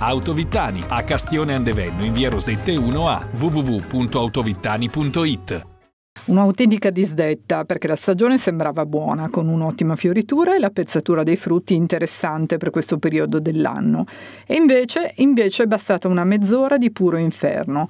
Autovittani a Castione Andevenno in via Rosette 1A www.autovittani.it Un'autentica disdetta perché la stagione sembrava buona, con un'ottima fioritura e la pezzatura dei frutti interessante per questo periodo dell'anno. E invece, invece è bastata una mezz'ora di puro inferno.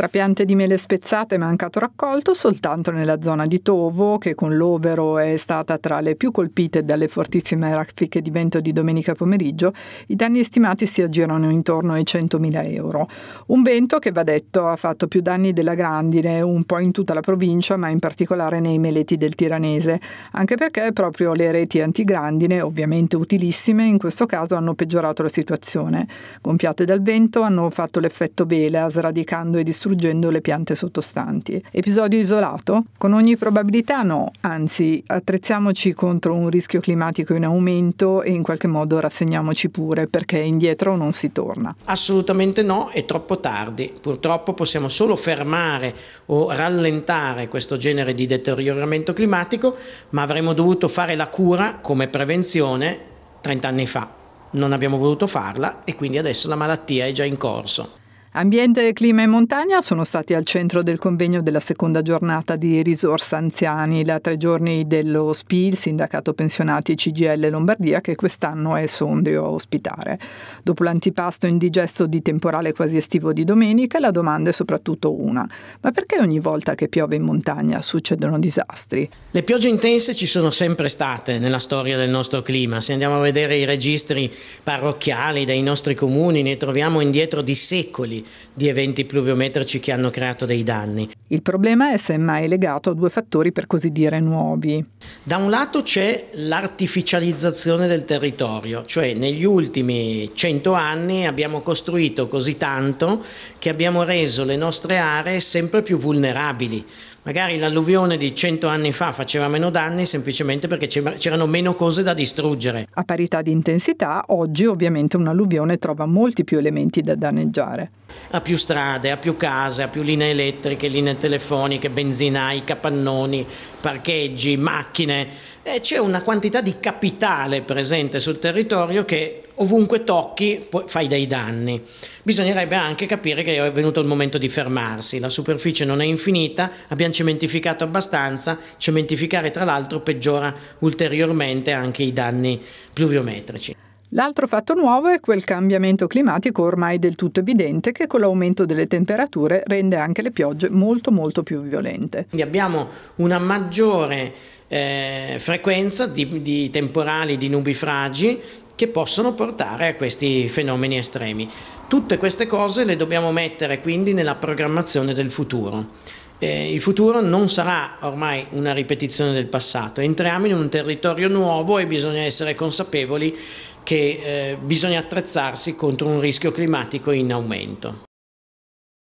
Tra piante di mele spezzate e mancato raccolto soltanto nella zona di Tovo, che con l'overo è stata tra le più colpite dalle fortissime raffiche di vento di domenica pomeriggio, i danni stimati si aggirano intorno ai 100.000 euro. Un vento che, va detto, ha fatto più danni della grandine un po' in tutta la provincia, ma in particolare nei meleti del Tiranese, anche perché proprio le reti antigrandine, ovviamente utilissime, in questo caso hanno peggiorato la situazione. Gonfiate dal vento hanno fatto l'effetto vela, sradicando e distruggendo distruggendo le piante sottostanti. Episodio isolato? Con ogni probabilità no, anzi attrezziamoci contro un rischio climatico in aumento e in qualche modo rassegniamoci pure perché indietro non si torna. Assolutamente no, è troppo tardi. Purtroppo possiamo solo fermare o rallentare questo genere di deterioramento climatico, ma avremmo dovuto fare la cura come prevenzione 30 anni fa. Non abbiamo voluto farla e quindi adesso la malattia è già in corso. Ambiente, clima e montagna sono stati al centro del convegno della seconda giornata di risorse Anziani, la tre giorni dello SPI, il sindacato pensionati CGL Lombardia, che quest'anno è Sondrio a ospitare. Dopo l'antipasto indigesto di temporale quasi estivo di domenica, la domanda è soprattutto una. Ma perché ogni volta che piove in montagna succedono disastri? Le piogge intense ci sono sempre state nella storia del nostro clima. Se andiamo a vedere i registri parrocchiali dei nostri comuni, ne troviamo indietro di secoli di, eventi pluviometrici che hanno creato dei danni. Il problema è semmai legato a due fattori per così dire nuovi. Da un lato c'è l'artificializzazione del territorio, cioè negli ultimi cento anni abbiamo costruito così tanto che abbiamo reso le nostre aree sempre più vulnerabili. Magari l'alluvione di cento anni fa faceva meno danni semplicemente perché c'erano meno cose da distruggere. A parità di intensità, oggi ovviamente un'alluvione trova molti più elementi da danneggiare ha più strade, ha più case, ha più linee elettriche, linee telefoniche, benzinai, capannoni, parcheggi, macchine. E c'è una quantità di capitale presente sul territorio che ovunque tocchi fai dei danni. Bisognerebbe anche capire che è venuto il momento di fermarsi, la superficie non è infinita, abbiamo cementificato abbastanza, cementificare tra l'altro peggiora ulteriormente anche i danni pluviometrici. L'altro fatto nuovo è quel cambiamento climatico ormai del tutto evidente che con l'aumento delle temperature rende anche le piogge molto molto più violente. Abbiamo una maggiore eh, frequenza di, di temporali, di nubifragi che possono portare a questi fenomeni estremi. Tutte queste cose le dobbiamo mettere quindi nella programmazione del futuro. Eh, il futuro non sarà ormai una ripetizione del passato, entriamo in un territorio nuovo e bisogna essere consapevoli che eh, bisogna attrezzarsi contro un rischio climatico in aumento.